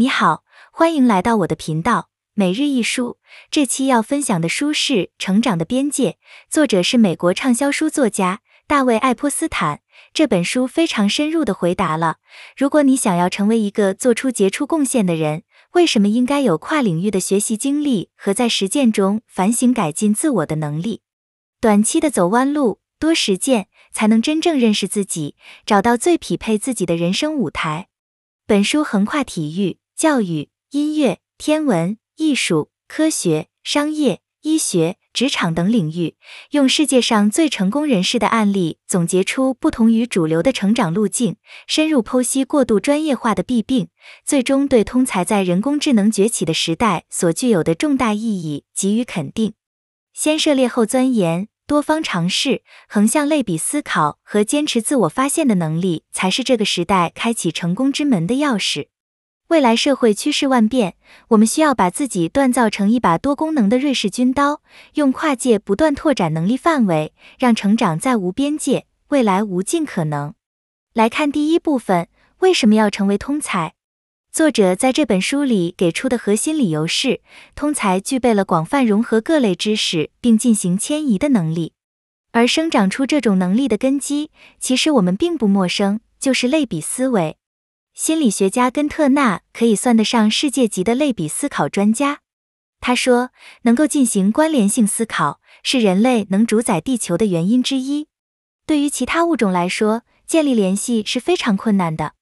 你好，欢迎来到我的频道每日一书。这期要分享的书是《成长的边界》，作者是美国畅销书作家大卫·爱泼斯坦。这本书非常深入地回答了：如果你想要成为一个做出杰出贡献的人，为什么应该有跨领域的学习经历和在实践中反省改进自我的能力？短期的走弯路，多实践，才能真正认识自己，找到最匹配自己的人生舞台。本书横跨体育。教育、音乐、天文、艺术、科学、商业、医学、职场等领域，用世界上最成功人士的案例总结出不同于主流的成长路径，深入剖析过度专业化的弊病，最终对通才在人工智能崛起的时代所具有的重大意义给予肯定。先涉猎后钻研，多方尝试，横向类比思考和坚持自我发现的能力，才是这个时代开启成功之门的钥匙。未来社会趋势万变，我们需要把自己锻造成一把多功能的瑞士军刀，用跨界不断拓展能力范围，让成长再无边界，未来无尽可能。来看第一部分，为什么要成为通才？作者在这本书里给出的核心理由是，通才具备了广泛融合各类知识并进行迁移的能力，而生长出这种能力的根基，其实我们并不陌生，就是类比思维。心理学家根特纳可以算得上世界级的类比思考专家。他说：“能够进行关联性思考是人类能主宰地球的原因之一。对于其他物种来说，建立联系是非常困难的。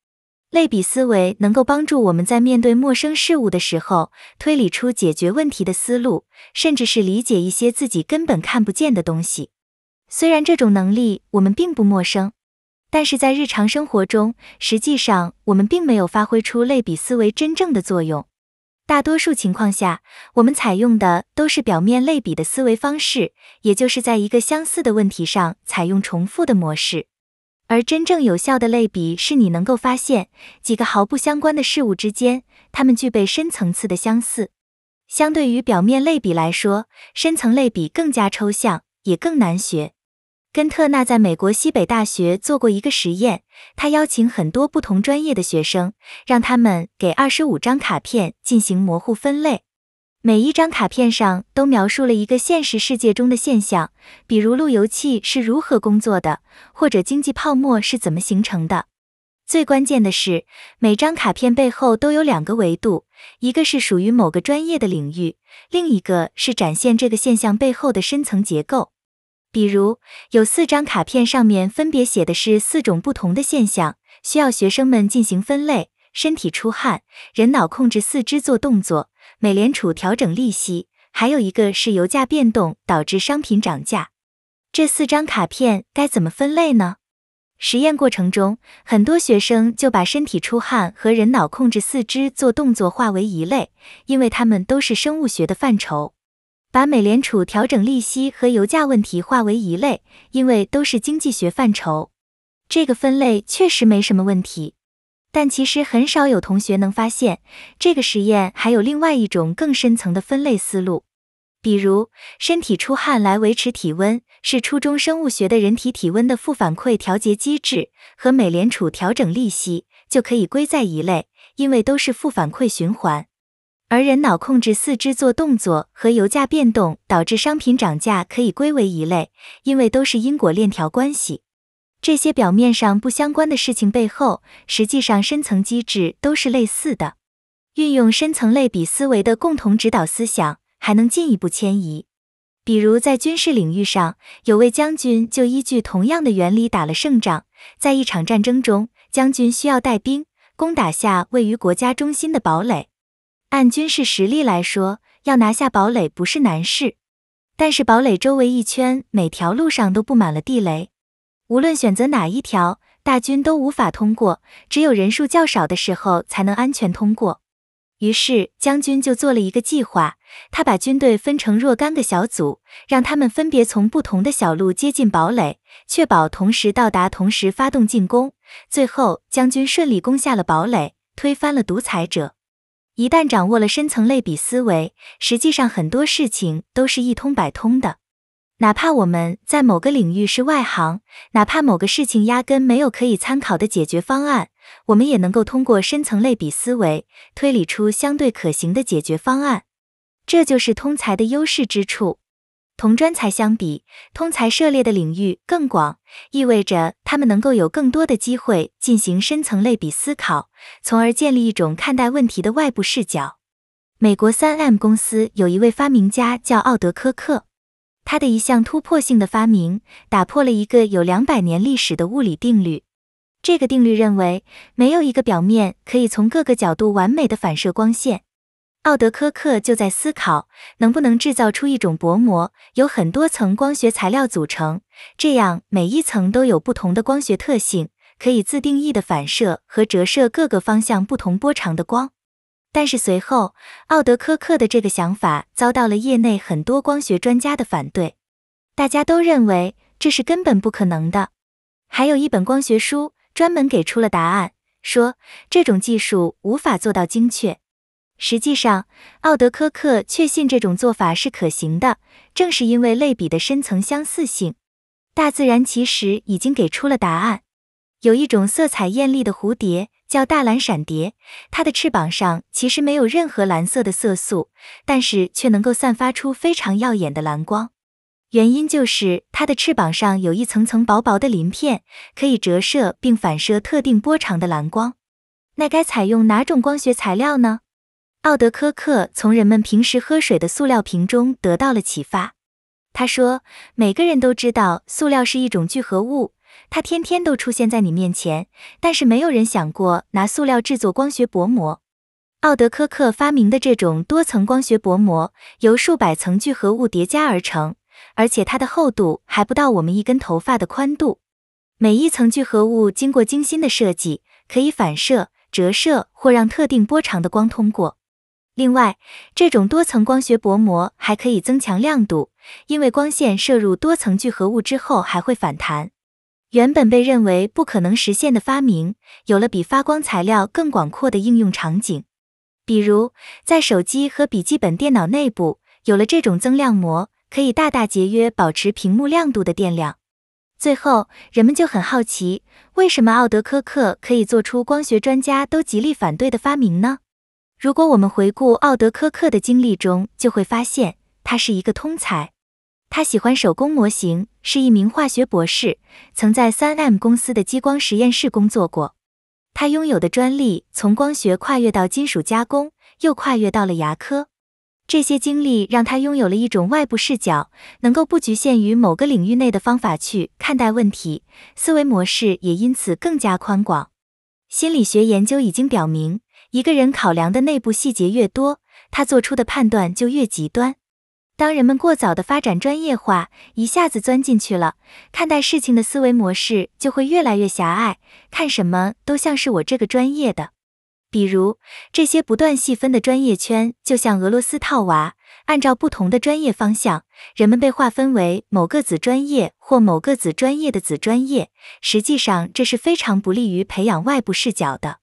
类比思维能够帮助我们在面对陌生事物的时候，推理出解决问题的思路，甚至是理解一些自己根本看不见的东西。虽然这种能力我们并不陌生。”但是在日常生活中，实际上我们并没有发挥出类比思维真正的作用。大多数情况下，我们采用的都是表面类比的思维方式，也就是在一个相似的问题上采用重复的模式。而真正有效的类比是你能够发现几个毫不相关的事物之间，它们具备深层次的相似。相对于表面类比来说，深层类比更加抽象，也更难学。根特纳在美国西北大学做过一个实验，他邀请很多不同专业的学生，让他们给二十五张卡片进行模糊分类。每一张卡片上都描述了一个现实世界中的现象，比如路由器是如何工作的，或者经济泡沫是怎么形成的。最关键的是，每张卡片背后都有两个维度，一个是属于某个专业的领域，另一个是展现这个现象背后的深层结构。比如有四张卡片，上面分别写的是四种不同的现象，需要学生们进行分类。身体出汗、人脑控制四肢做动作、美联储调整利息，还有一个是油价变动导致商品涨价。这四张卡片该怎么分类呢？实验过程中，很多学生就把身体出汗和人脑控制四肢做动作划为一类，因为它们都是生物学的范畴。把美联储调整利息和油价问题划为一类，因为都是经济学范畴，这个分类确实没什么问题。但其实很少有同学能发现，这个实验还有另外一种更深层的分类思路。比如，身体出汗来维持体温是初中生物学的人体体温的负反馈调节机制，和美联储调整利息就可以归在一类，因为都是负反馈循环。而人脑控制四肢做动作和油价变动导致商品涨价可以归为一类，因为都是因果链条关系。这些表面上不相关的事情背后，实际上深层机制都是类似的。运用深层类比思维的共同指导思想，还能进一步迁移。比如在军事领域上，有位将军就依据同样的原理打了胜仗。在一场战争中，将军需要带兵攻打下位于国家中心的堡垒。按军事实力来说，要拿下堡垒不是难事。但是堡垒周围一圈每条路上都布满了地雷，无论选择哪一条，大军都无法通过。只有人数较少的时候才能安全通过。于是将军就做了一个计划，他把军队分成若干个小组，让他们分别从不同的小路接近堡垒，确保同时到达，同时发动进攻。最后，将军顺利攻下了堡垒，推翻了独裁者。一旦掌握了深层类比思维，实际上很多事情都是一通百通的。哪怕我们在某个领域是外行，哪怕某个事情压根没有可以参考的解决方案，我们也能够通过深层类比思维推理出相对可行的解决方案。这就是通才的优势之处。同专才相比，通才涉猎的领域更广，意味着他们能够有更多的机会进行深层类比思考，从而建立一种看待问题的外部视角。美国三 M 公司有一位发明家叫奥德科克，他的一项突破性的发明打破了一个有两百年历史的物理定律。这个定律认为，没有一个表面可以从各个角度完美的反射光线。奥德科克就在思考，能不能制造出一种薄膜，由很多层光学材料组成，这样每一层都有不同的光学特性，可以自定义的反射和折射各个方向不同波长的光。但是随后，奥德科克的这个想法遭到了业内很多光学专家的反对，大家都认为这是根本不可能的。还有一本光学书专门给出了答案，说这种技术无法做到精确。实际上，奥德科克确信这种做法是可行的。正是因为类比的深层相似性，大自然其实已经给出了答案。有一种色彩艳丽的蝴蝶叫大蓝闪蝶，它的翅膀上其实没有任何蓝色的色素，但是却能够散发出非常耀眼的蓝光。原因就是它的翅膀上有一层层薄薄的鳞片，可以折射并反射特定波长的蓝光。那该采用哪种光学材料呢？奥德科克从人们平时喝水的塑料瓶中得到了启发。他说：“每个人都知道塑料是一种聚合物，它天天都出现在你面前，但是没有人想过拿塑料制作光学薄膜。”奥德科克发明的这种多层光学薄膜由数百层聚合物叠加而成，而且它的厚度还不到我们一根头发的宽度。每一层聚合物经过精心的设计，可以反射、折射或让特定波长的光通过。另外，这种多层光学薄膜还可以增强亮度，因为光线射入多层聚合物之后还会反弹。原本被认为不可能实现的发明，有了比发光材料更广阔的应用场景，比如在手机和笔记本电脑内部，有了这种增亮膜，可以大大节约保持屏幕亮度的电量。最后，人们就很好奇，为什么奥德科克可以做出光学专家都极力反对的发明呢？如果我们回顾奥德科克的经历中，就会发现他是一个通才。他喜欢手工模型，是一名化学博士，曾在 3M 公司的激光实验室工作过。他拥有的专利从光学跨越到金属加工，又跨越到了牙科。这些经历让他拥有了一种外部视角，能够不局限于某个领域内的方法去看待问题，思维模式也因此更加宽广。心理学研究已经表明。一个人考量的内部细节越多，他做出的判断就越极端。当人们过早地发展专业化，一下子钻进去了，看待事情的思维模式就会越来越狭隘，看什么都像是我这个专业的。比如这些不断细分的专业圈，就像俄罗斯套娃，按照不同的专业方向，人们被划分为某个子专业或某个子专业的子专业。实际上，这是非常不利于培养外部视角的。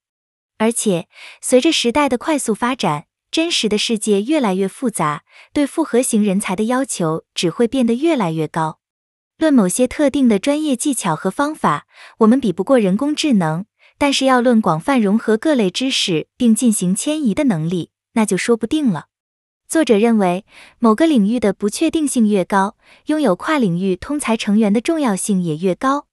而且，随着时代的快速发展，真实的世界越来越复杂，对复合型人才的要求只会变得越来越高。论某些特定的专业技巧和方法，我们比不过人工智能；但是要论广泛融合各类知识并进行迁移的能力，那就说不定了。作者认为，某个领域的不确定性越高，拥有跨领域通才成员的重要性也越高。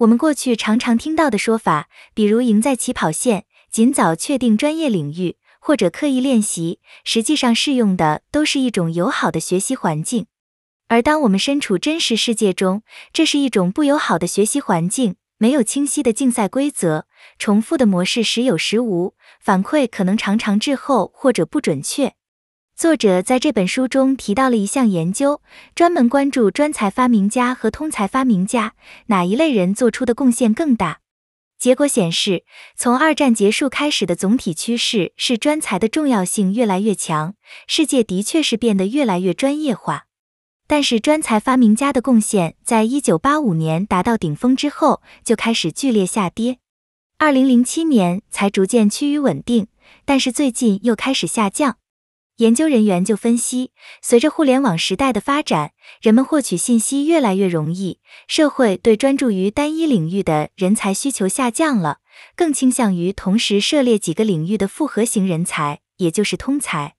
我们过去常常听到的说法，比如“赢在起跑线”。尽早确定专业领域或者刻意练习，实际上适用的都是一种友好的学习环境。而当我们身处真实世界中，这是一种不友好的学习环境，没有清晰的竞赛规则，重复的模式时有时无，反馈可能常常滞后或者不准确。作者在这本书中提到了一项研究，专门关注专才发明家和通才发明家哪一类人做出的贡献更大。结果显示，从二战结束开始的总体趋势是专才的重要性越来越强。世界的确是变得越来越专业化，但是专才发明家的贡献在1985年达到顶峰之后就开始剧烈下跌，2007年才逐渐趋于稳定，但是最近又开始下降。研究人员就分析，随着互联网时代的发展，人们获取信息越来越容易，社会对专注于单一领域的人才需求下降了，更倾向于同时涉猎几个领域的复合型人才，也就是通才。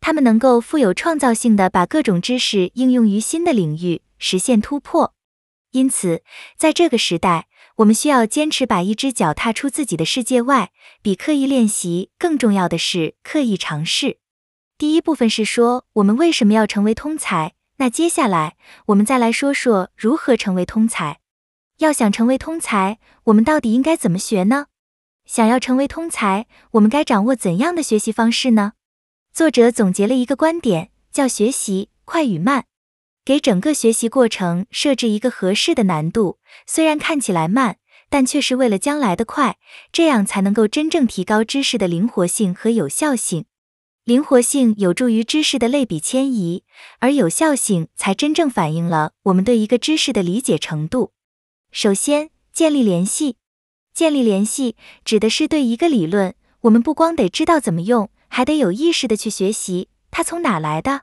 他们能够富有创造性的把各种知识应用于新的领域，实现突破。因此，在这个时代，我们需要坚持把一只脚踏出自己的世界外。比刻意练习更重要的是刻意尝试。第一部分是说我们为什么要成为通才。那接下来我们再来说说如何成为通才。要想成为通才，我们到底应该怎么学呢？想要成为通才，我们该掌握怎样的学习方式呢？作者总结了一个观点，叫学习快与慢。给整个学习过程设置一个合适的难度，虽然看起来慢，但却是为了将来的快，这样才能够真正提高知识的灵活性和有效性。灵活性有助于知识的类比迁移，而有效性才真正反映了我们对一个知识的理解程度。首先，建立联系，建立联系指的是对一个理论，我们不光得知道怎么用，还得有意识的去学习它从哪来的，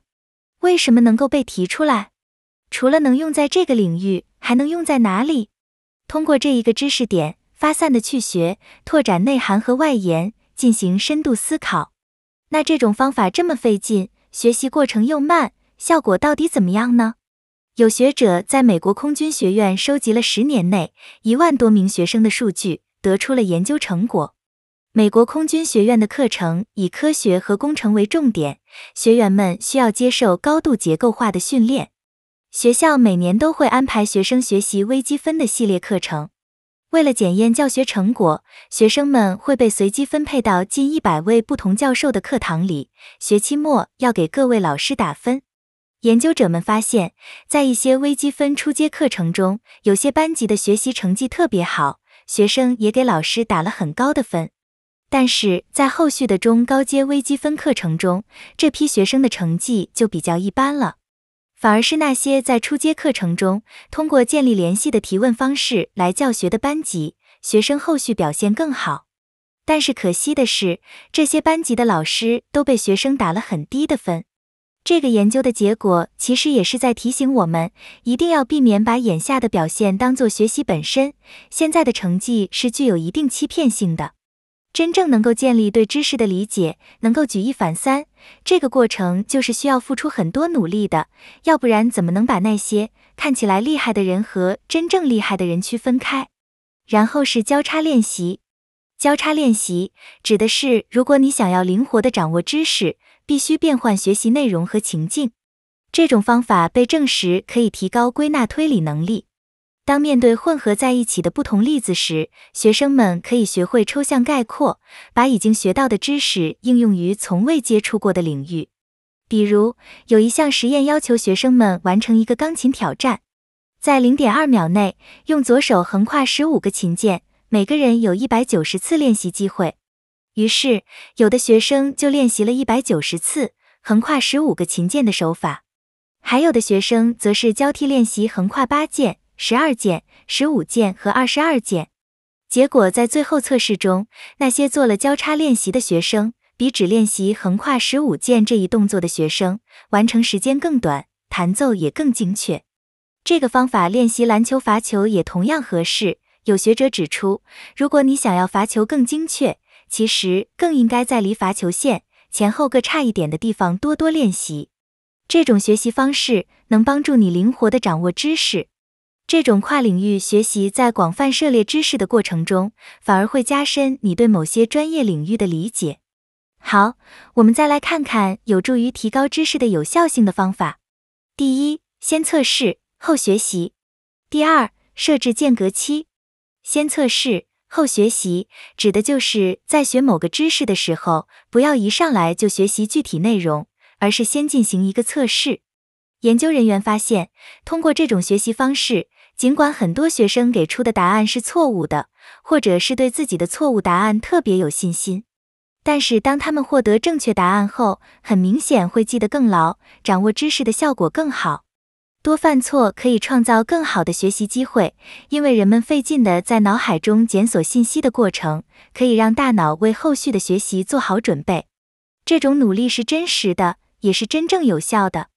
为什么能够被提出来，除了能用在这个领域，还能用在哪里？通过这一个知识点发散的去学，拓展内涵和外延，进行深度思考。那这种方法这么费劲，学习过程又慢，效果到底怎么样呢？有学者在美国空军学院收集了十年内一万多名学生的数据，得出了研究成果。美国空军学院的课程以科学和工程为重点，学员们需要接受高度结构化的训练。学校每年都会安排学生学习微积分的系列课程。为了检验教学成果，学生们会被随机分配到近一百位不同教授的课堂里。学期末要给各位老师打分。研究者们发现，在一些微积分初阶课程中，有些班级的学习成绩特别好，学生也给老师打了很高的分。但是在后续的中高阶微积分课程中，这批学生的成绩就比较一般了。反而是那些在初阶课程中通过建立联系的提问方式来教学的班级，学生后续表现更好。但是可惜的是，这些班级的老师都被学生打了很低的分。这个研究的结果其实也是在提醒我们，一定要避免把眼下的表现当做学习本身，现在的成绩是具有一定欺骗性的。真正能够建立对知识的理解，能够举一反三，这个过程就是需要付出很多努力的。要不然怎么能把那些看起来厉害的人和真正厉害的人区分开？然后是交叉练习。交叉练习指的是，如果你想要灵活地掌握知识，必须变换学习内容和情境。这种方法被证实可以提高归纳推理能力。当面对混合在一起的不同例子时，学生们可以学会抽象概括，把已经学到的知识应用于从未接触过的领域。比如，有一项实验要求学生们完成一个钢琴挑战，在零点二秒内用左手横跨十五个琴键，每个人有一百九十次练习机会。于是，有的学生就练习了一百九十次横跨十五个琴键的手法，还有的学生则是交替练习横跨八键。十二件、十五件和二十二件，结果在最后测试中，那些做了交叉练习的学生，比只练习横跨十五件这一动作的学生，完成时间更短，弹奏也更精确。这个方法练习篮球罚球也同样合适。有学者指出，如果你想要罚球更精确，其实更应该在离罚球线前后各差一点的地方多多练习。这种学习方式能帮助你灵活地掌握知识。这种跨领域学习，在广泛涉猎知识的过程中，反而会加深你对某些专业领域的理解。好，我们再来看看有助于提高知识的有效性的方法。第一，先测试后学习；第二，设置间隔期。先测试后学习，指的就是在学某个知识的时候，不要一上来就学习具体内容，而是先进行一个测试。研究人员发现，通过这种学习方式。尽管很多学生给出的答案是错误的，或者是对自己的错误答案特别有信心，但是当他们获得正确答案后，很明显会记得更牢，掌握知识的效果更好。多犯错可以创造更好的学习机会，因为人们费劲的在脑海中检索信息的过程，可以让大脑为后续的学习做好准备。这种努力是真实的，也是真正有效的。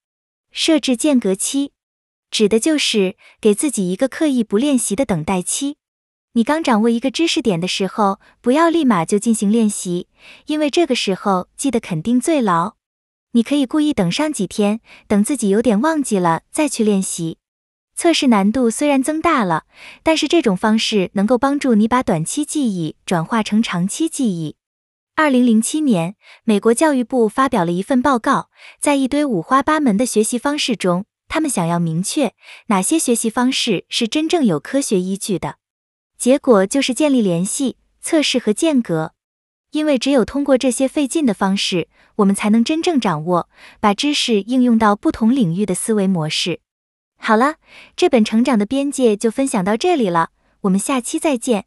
设置间隔期。指的就是给自己一个刻意不练习的等待期。你刚掌握一个知识点的时候，不要立马就进行练习，因为这个时候记得肯定最牢。你可以故意等上几天，等自己有点忘记了再去练习。测试难度虽然增大了，但是这种方式能够帮助你把短期记忆转化成长期记忆。二零零七年，美国教育部发表了一份报告，在一堆五花八门的学习方式中。他们想要明确哪些学习方式是真正有科学依据的，结果就是建立联系、测试和间隔。因为只有通过这些费劲的方式，我们才能真正掌握把知识应用到不同领域的思维模式。好了，这本《成长的边界》就分享到这里了，我们下期再见。